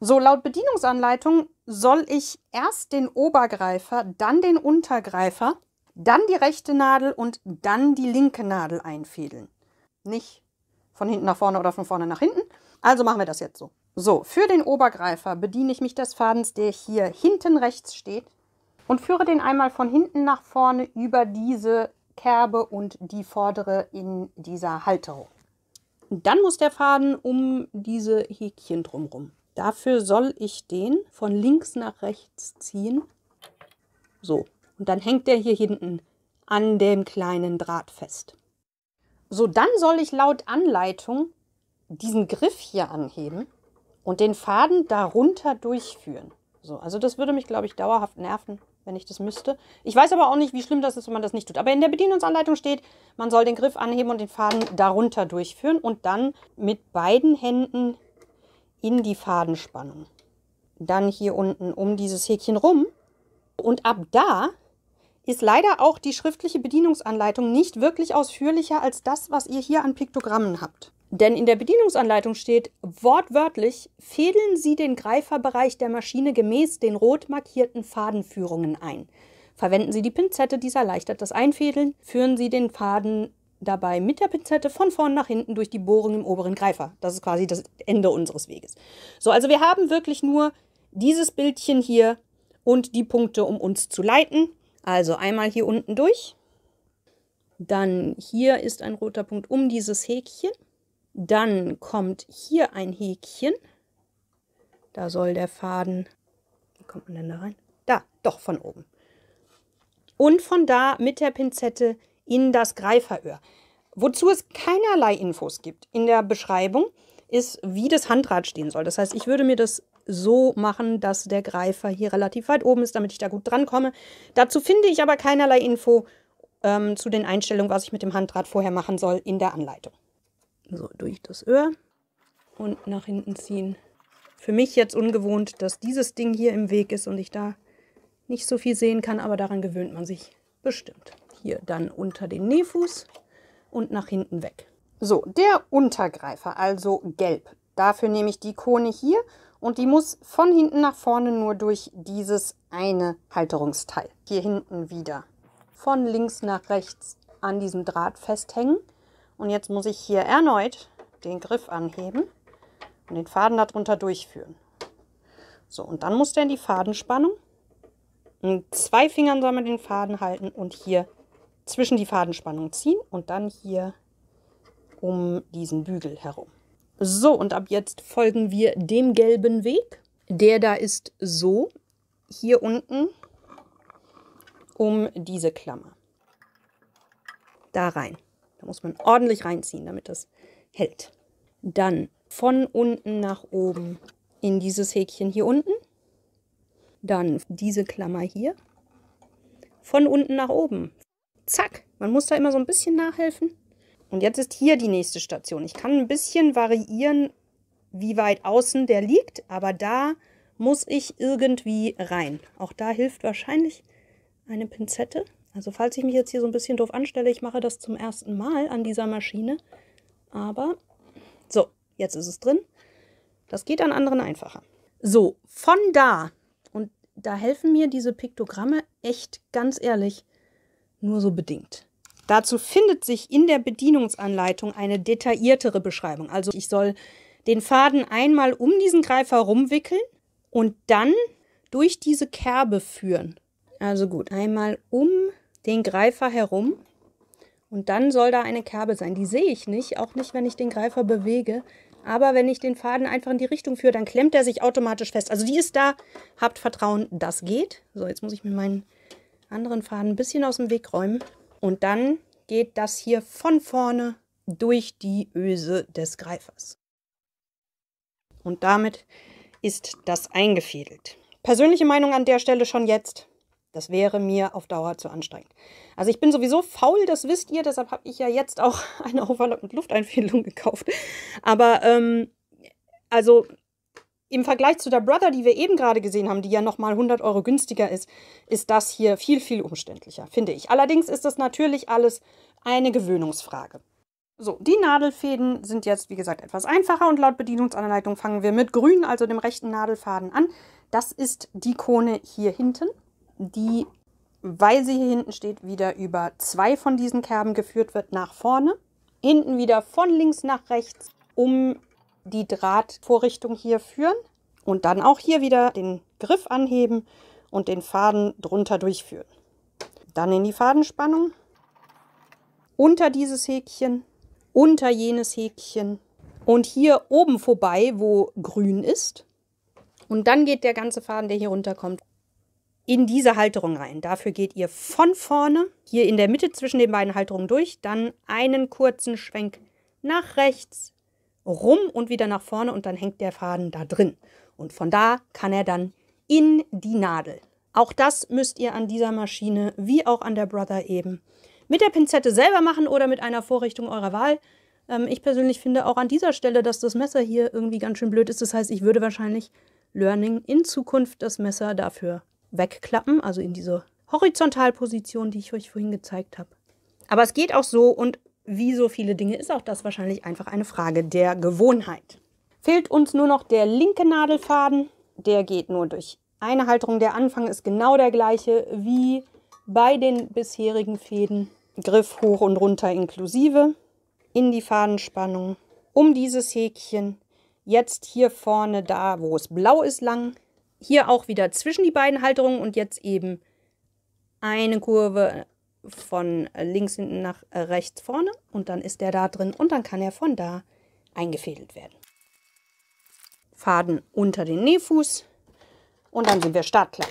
So, laut Bedienungsanleitung soll ich erst den Obergreifer, dann den Untergreifer, dann die rechte Nadel und dann die linke Nadel einfädeln. Nicht von hinten nach vorne oder von vorne nach hinten. Also machen wir das jetzt so. So, für den Obergreifer bediene ich mich des Fadens, der hier hinten rechts steht und führe den einmal von hinten nach vorne über diese Kerbe und die vordere in dieser Halterung. Dann muss der Faden um diese Häkchen drumherum. Dafür soll ich den von links nach rechts ziehen. So, und dann hängt der hier hinten an dem kleinen Draht fest. So, dann soll ich laut Anleitung diesen Griff hier anheben und den Faden darunter durchführen. So, also das würde mich, glaube ich, dauerhaft nerven, wenn ich das müsste. Ich weiß aber auch nicht, wie schlimm das ist, wenn man das nicht tut. Aber in der Bedienungsanleitung steht, man soll den Griff anheben und den Faden darunter durchführen und dann mit beiden Händen in die Fadenspannung. Dann hier unten um dieses Häkchen rum. Und ab da ist leider auch die schriftliche Bedienungsanleitung nicht wirklich ausführlicher als das, was ihr hier an Piktogrammen habt. Denn in der Bedienungsanleitung steht wortwörtlich, fädeln Sie den Greiferbereich der Maschine gemäß den rot markierten Fadenführungen ein. Verwenden Sie die Pinzette, dies erleichtert das Einfädeln. Führen Sie den Faden dabei mit der Pinzette von vorn nach hinten durch die Bohrung im oberen Greifer. Das ist quasi das Ende unseres Weges. So, also wir haben wirklich nur dieses Bildchen hier und die Punkte, um uns zu leiten. Also einmal hier unten durch. Dann hier ist ein roter Punkt um dieses Häkchen. Dann kommt hier ein Häkchen. Da soll der Faden... Wie kommt man denn da rein? Da, doch, von oben. Und von da mit der Pinzette in das Greiferöhr. Wozu es keinerlei Infos gibt in der Beschreibung, ist, wie das Handrad stehen soll. Das heißt, ich würde mir das so machen, dass der Greifer hier relativ weit oben ist, damit ich da gut drankomme. Dazu finde ich aber keinerlei Info ähm, zu den Einstellungen, was ich mit dem Handrad vorher machen soll, in der Anleitung. So, durch das Öhr und nach hinten ziehen. Für mich jetzt ungewohnt, dass dieses Ding hier im Weg ist und ich da nicht so viel sehen kann, aber daran gewöhnt man sich bestimmt hier dann unter den Nähfuß und nach hinten weg. So, der Untergreifer, also gelb. Dafür nehme ich die Kone hier und die muss von hinten nach vorne nur durch dieses eine Halterungsteil. Hier hinten wieder von links nach rechts an diesem Draht festhängen. Und jetzt muss ich hier erneut den Griff anheben und den Faden darunter durchführen. So, und dann muss der in die Fadenspannung. Mit zwei Fingern soll man den Faden halten und hier zwischen die Fadenspannung ziehen und dann hier um diesen Bügel herum. So, und ab jetzt folgen wir dem gelben Weg. Der da ist so, hier unten um diese Klammer. Da rein. Da muss man ordentlich reinziehen, damit das hält. Dann von unten nach oben in dieses Häkchen hier unten. Dann diese Klammer hier. Von unten nach oben. Zack. Man muss da immer so ein bisschen nachhelfen. Und jetzt ist hier die nächste Station. Ich kann ein bisschen variieren, wie weit außen der liegt, aber da muss ich irgendwie rein. Auch da hilft wahrscheinlich eine Pinzette. Also falls ich mich jetzt hier so ein bisschen doof anstelle, ich mache das zum ersten Mal an dieser Maschine. Aber so, jetzt ist es drin. Das geht an anderen einfacher. So, von da, und da helfen mir diese Piktogramme echt ganz ehrlich nur so bedingt. Dazu findet sich in der Bedienungsanleitung eine detailliertere Beschreibung. Also ich soll den Faden einmal um diesen Greifer rumwickeln und dann durch diese Kerbe führen. Also gut, einmal um den Greifer herum und dann soll da eine Kerbe sein. Die sehe ich nicht, auch nicht, wenn ich den Greifer bewege. Aber wenn ich den Faden einfach in die Richtung führe, dann klemmt er sich automatisch fest. Also die ist da. Habt Vertrauen, das geht. So, jetzt muss ich mir meinen anderen Faden ein bisschen aus dem Weg räumen. Und dann geht das hier von vorne durch die Öse des Greifers. Und damit ist das eingefädelt. Persönliche Meinung an der Stelle schon jetzt. Das wäre mir auf Dauer zu anstrengend. Also ich bin sowieso faul, das wisst ihr, deshalb habe ich ja jetzt auch eine Overlock mit Lufteinfädelung gekauft. Aber ähm, also im Vergleich zu der Brother, die wir eben gerade gesehen haben, die ja nochmal 100 Euro günstiger ist, ist das hier viel, viel umständlicher, finde ich. Allerdings ist das natürlich alles eine Gewöhnungsfrage. So, die Nadelfäden sind jetzt, wie gesagt, etwas einfacher und laut Bedienungsanleitung fangen wir mit grün, also dem rechten Nadelfaden an. Das ist die Kone hier hinten, die, weil sie hier hinten steht, wieder über zwei von diesen Kerben geführt wird nach vorne, hinten wieder von links nach rechts, um die Drahtvorrichtung hier führen und dann auch hier wieder den Griff anheben und den Faden drunter durchführen. Dann in die Fadenspannung, unter dieses Häkchen, unter jenes Häkchen und hier oben vorbei, wo grün ist. Und dann geht der ganze Faden, der hier runterkommt, in diese Halterung rein. Dafür geht ihr von vorne, hier in der Mitte zwischen den beiden Halterungen durch, dann einen kurzen Schwenk nach rechts, rum und wieder nach vorne und dann hängt der Faden da drin. Und von da kann er dann in die Nadel. Auch das müsst ihr an dieser Maschine, wie auch an der Brother eben, mit der Pinzette selber machen oder mit einer Vorrichtung eurer Wahl. Ähm, ich persönlich finde auch an dieser Stelle, dass das Messer hier irgendwie ganz schön blöd ist. Das heißt, ich würde wahrscheinlich Learning in Zukunft das Messer dafür wegklappen, also in diese Horizontalposition, die ich euch vorhin gezeigt habe. Aber es geht auch so und wie so viele Dinge ist auch das wahrscheinlich einfach eine Frage der Gewohnheit. Fehlt uns nur noch der linke Nadelfaden. Der geht nur durch eine Halterung. Der Anfang ist genau der gleiche wie bei den bisherigen Fäden. Griff hoch und runter inklusive in die Fadenspannung. Um dieses Häkchen jetzt hier vorne da, wo es blau ist, lang. Hier auch wieder zwischen die beiden Halterungen und jetzt eben eine Kurve von äh, links hinten nach äh, rechts vorne und dann ist der da drin und dann kann er von da eingefädelt werden. Faden unter den Nähfuß und dann sind wir startklar.